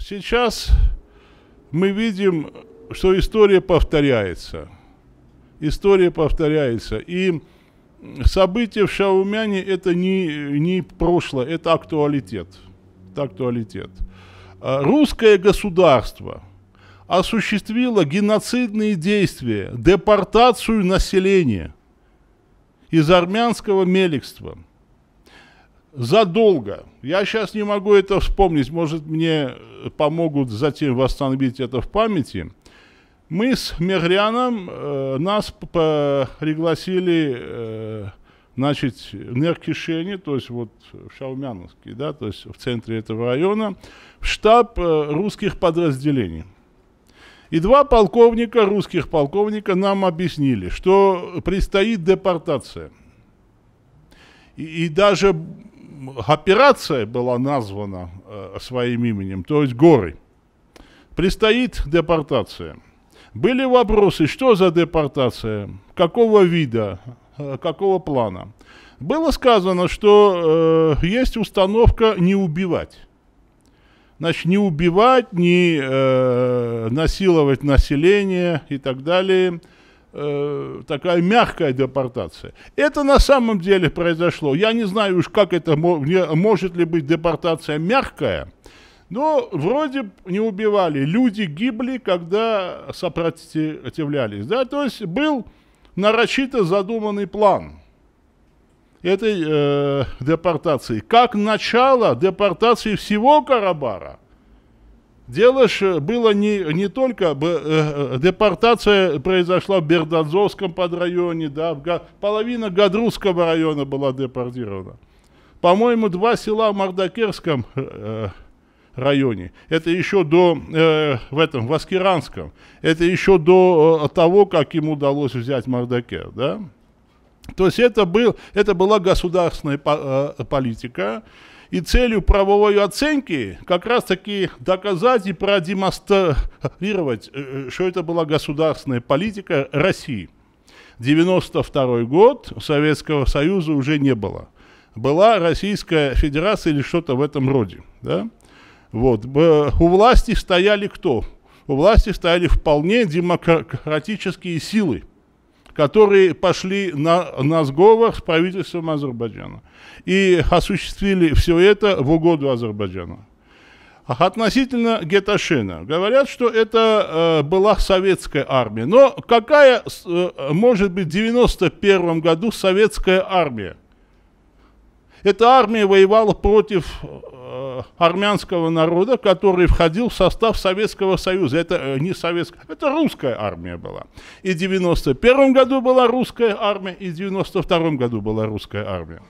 сейчас мы видим, что история повторяется. История повторяется. И события в Шаумяне – это не, не прошлое, это актуалитет. Это актуалитет. А русское государство осуществило геноцидные действия, депортацию населения из армянского меликства – задолго. Я сейчас не могу это вспомнить, может мне э, помогут затем восстановить это в памяти. Мы с Мегряном, э, нас пригласили, э, значит, в Неркишене, то есть вот в Шаумяновске, да, то есть в центре этого района, в штаб э, русских подразделений. И два полковника, русских полковника, нам объяснили, что предстоит депортация – и, и даже операция была названа э, своим именем, то есть горы. Предстоит депортация. Были вопросы, что за депортация, какого вида, э, какого плана. Было сказано, что э, есть установка не убивать. Значит, не убивать, не э, насиловать население и так далее – э, такая мягкая депортация. Это на самом деле произошло. Я не знаю уж, как это может ли быть депортация мягкая, но вроде не убивали. Люди гибли, когда сопротивлялись. Да? То есть был нарочито задуманный план этой э, депортации, как начало депортации всего Карабара. Дело ж э, было не, не только, э, э, депортация произошла в Бердадзовском подрайоне, да, в, половина Гадрусского района была депортирована. По-моему, два села в Мардакерском э, э, районе, это еще до, э, в этом, в Аскеранском, это еще до э, того, как им удалось взять Мардакер, да. То есть это, был, это была государственная политика, и целью правовой оценки как раз-таки доказать и продемонстрировать, э, э, что это была государственная политика России. 92 год Советского Союза уже не было. Была Российская Федерация или что-то в этом роде. Да? Вот. У власти стояли кто? У власти стояли вполне демократические силы – которые пошли на, на сговор с правительством Азербайджана и осуществили все это в угоду Азербайджану. Относительно Геташина. Говорят, что это э, была советская армия. Но какая э, может быть в 1991 году советская армия? Эта армия воевала против э, Э, армянского народа, который входил в состав Советского Союза. Это э, не советская, это русская армия была. И в 91 году была русская армия, и в 92 году была русская армия.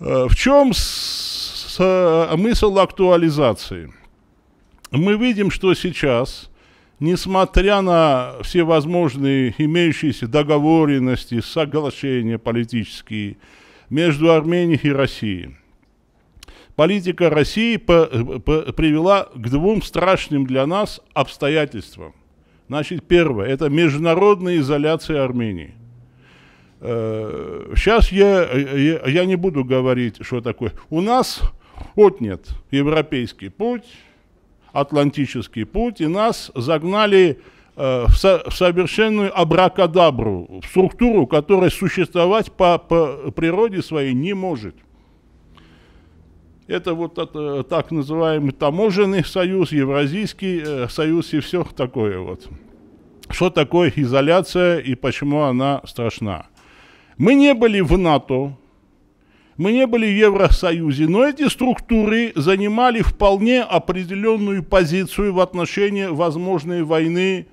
Э, в чем смысл актуализации? Мы видим, что сейчас, несмотря на всевозможные имеющиеся договоренности, соглашения политические между Арменией и Россией, политика России по, по, привела к двум страшным для нас обстоятельствам. Значит, первое – это международная изоляция Армении. сейчас э, я, я, не буду говорить, что такое. У нас отнят европейский путь, атлантический путь, и нас загнали э, в, в совершенную абракадабру, в структуру, которая существовать по, по природе своей не может – это вот это, э, так называемый таможенный союз, евразийский э, союз и все такое вот. Что такое изоляция и почему она страшна? Мы не были в НАТО, мы не были в Евросоюзе, но эти структуры занимали вполне определенную позицию в отношении возможной войны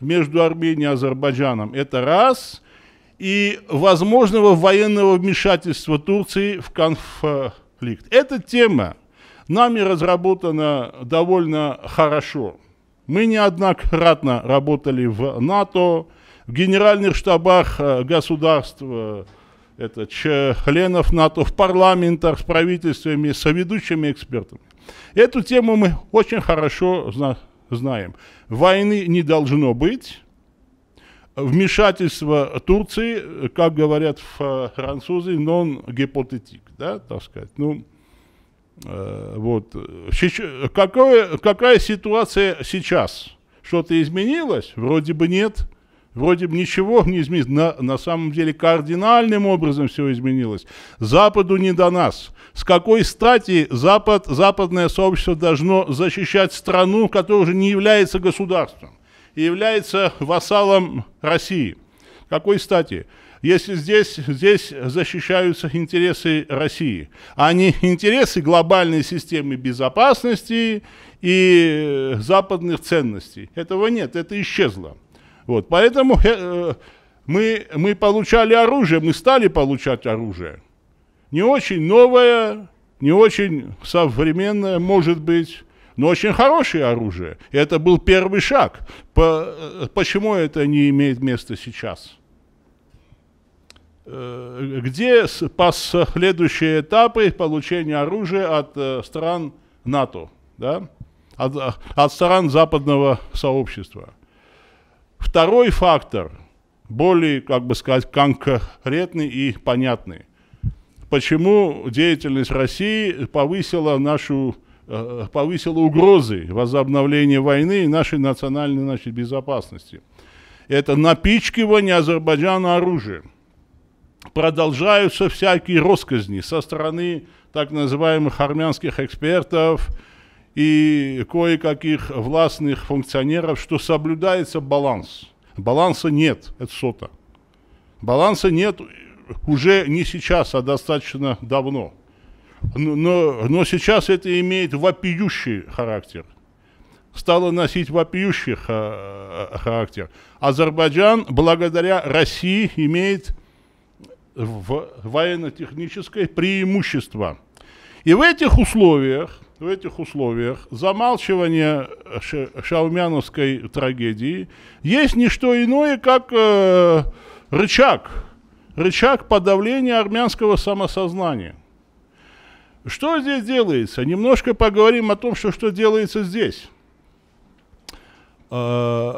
между Арменией и Азербайджаном. Это раз. И возможного военного вмешательства Турции в конфликт конфликт. Эта тема нами разработана довольно хорошо. Мы неоднократно работали в НАТО, в генеральных штабах э, государств, э, это членов НАТО, в парламентах, с правительствами, с ведущими экспертами. Эту тему мы очень хорошо знаем. Войны не должно быть, вмешательство Турции, как говорят французы, non-гипотетик, да, так сказать, ну, э, вот, Какое, какая ситуация сейчас? Что-то изменилось? Вроде бы нет, вроде бы ничего не изменилось, на, на самом деле кардинальным образом все изменилось. Западу не до нас. С какой стати Запад, западное сообщество должно защищать страну, которая уже не является государством? и является вассалом России. Какой стати? Если здесь, здесь защищаются интересы России, а не интересы глобальной системы безопасности и э, западных ценностей. Этого нет, это исчезло. Вот, поэтому э, мы, мы получали оружие, мы стали получать оружие. Не очень новое, не очень современное, может быть, но очень хорошее оружие. Это был первый шаг. По, э, почему это не имеет места сейчас? Э, где последующие этапы получения оружия от э, стран НАТО, да? от, от стран западного сообщества? Второй фактор, более, как бы сказать, конкретный и понятный почему деятельность России повысила нашу Э, повысило угрозы возобновления войны и нашей национальной значит, безопасности. Это напичкивание Азербайджана оружием. Продолжаются всякие росказни со стороны так называемых армянских экспертов и кое-каких властных функционеров, что соблюдается баланс. Баланса нет, это сота. Баланса нет уже не сейчас, а достаточно давно но, но сейчас это имеет вопиющий характер. Стало носить вопиющий э, характер. Азербайджан благодаря России имеет военно-техническое преимущество. И в этих условиях, в этих условиях замалчивание шаумяновской трагедии есть не что иное, как э, рычаг, рычаг подавления армянского самосознания – что здесь делается? Немножко поговорим о том, что, что делается здесь. Э,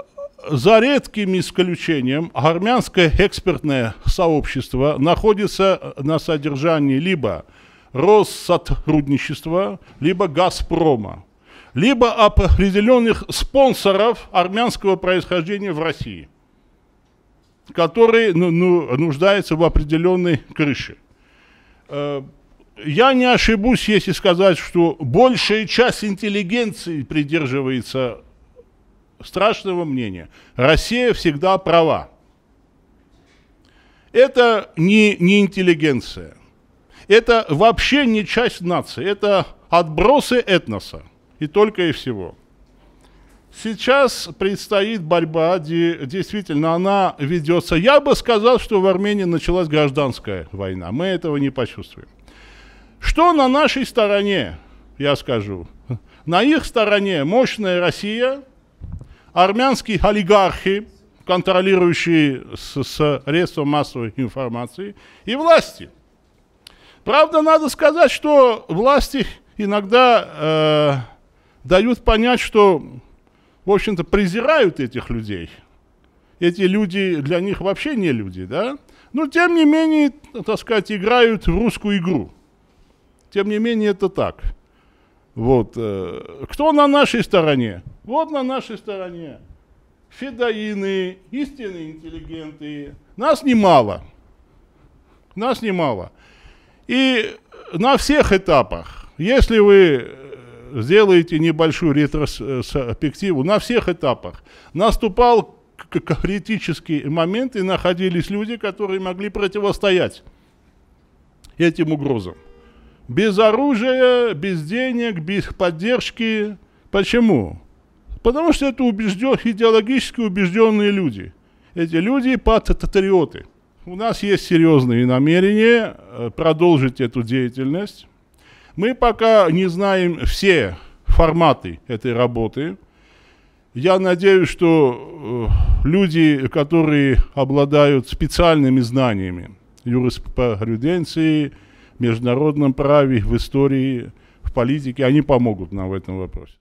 за редким исключением армянское экспертное сообщество находится на содержании либо Россотрудничества, либо Газпрома, либо определенных спонсоров армянского происхождения в России, которые ну, ну нуждаются в определенной крыше э, я не ошибусь, если сказать, что большая часть интеллигенции придерживается страшного мнения. Россия всегда права. Это не, не интеллигенция. Это вообще не часть нации. Это отбросы этноса. И только и всего. Сейчас предстоит борьба, действительно, она ведется. Я бы сказал, что в Армении началась гражданская война. Мы этого не почувствуем. Что на нашей стороне, я скажу? На их стороне мощная Россия, армянские олигархи, контролирующие средства массовой информации, и власти. Правда, надо сказать, что власти иногда э, дают понять, что, в общем-то, презирают этих людей. Эти люди для них вообще не люди, да? Но, тем не менее, так сказать, играют в русскую игру – тем не менее, это так. Вот. Э, кто на нашей стороне? Вот на нашей стороне. Федоины, истинные интеллигенты. Нас немало. Нас немало. И на всех этапах, если вы э, сделаете небольшую ретроспективу, на всех этапах наступал критический момент, и находились люди, которые могли противостоять этим угрозам. Без оружия, без денег, без поддержки. Почему? Потому что это убежден, идеологически убежденные люди. Эти люди патриоты. У нас есть серьезные намерения э, продолжить эту деятельность. Мы пока не знаем все форматы этой работы. Я надеюсь, что э, люди, которые обладают специальными знаниями юриспруденции, международном праве, в истории, в политике. Они помогут нам в этом вопросе.